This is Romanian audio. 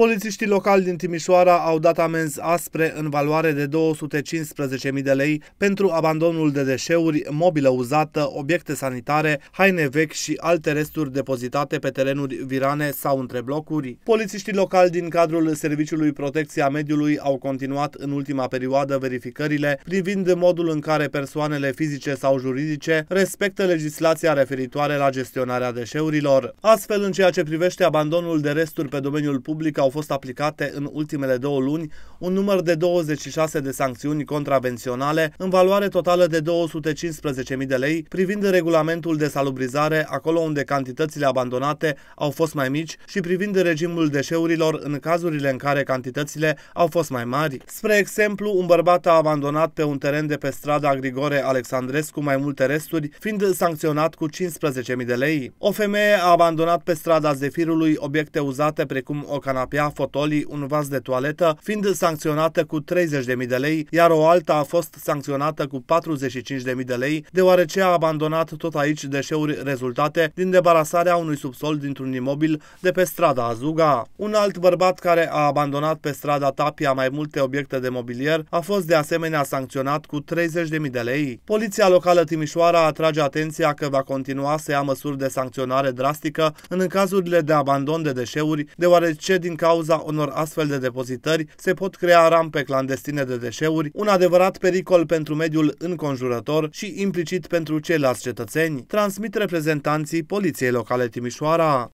Polițiștii locali din Timișoara au dat amenzi aspre în valoare de 215.000 de lei pentru abandonul de deșeuri, mobilă uzată, obiecte sanitare, haine vechi și alte resturi depozitate pe terenuri virane sau între blocuri. Polițiștii locali din cadrul Serviciului Protecția Mediului au continuat în ultima perioadă verificările privind modul în care persoanele fizice sau juridice respectă legislația referitoare la gestionarea deșeurilor. Astfel, în ceea ce privește abandonul de resturi pe domeniul public, au au fost aplicate în ultimele două luni un număr de 26 de sancțiuni contravenționale în valoare totală de 215.000 de lei privind regulamentul de salubrizare acolo unde cantitățile abandonate au fost mai mici și privind regimul deșeurilor în cazurile în care cantitățile au fost mai mari. Spre exemplu, un bărbat a abandonat pe un teren de pe strada Grigore Alexandrescu mai multe resturi, fiind sancționat cu 15.000 de lei. O femeie a abandonat pe strada Zefirului obiecte uzate precum o canapea Maria Fotoli un vas de toaletă, fiind sancționată cu 30.000 de lei, iar o alta a fost sancționată cu 45.000 de lei, deoarece a abandonat tot aici deșeuri rezultate din debarasarea unui subsol dintr-un imobil de pe strada Azuga. Un alt bărbat care a abandonat pe strada Tapia mai multe obiecte de mobilier a fost de asemenea sancționat cu 30.000 de lei. Poliția locală Timișoara atrage atenția că va continua să ia măsuri de sancționare drastică în cazurile de abandon de deșeuri, deoarece din cauza cauza unor astfel de depozitări se pot crea rampe clandestine de deșeuri, un adevărat pericol pentru mediul înconjurător și implicit pentru ceilalți cetățeni, transmit reprezentanții Poliției Locale Timișoara.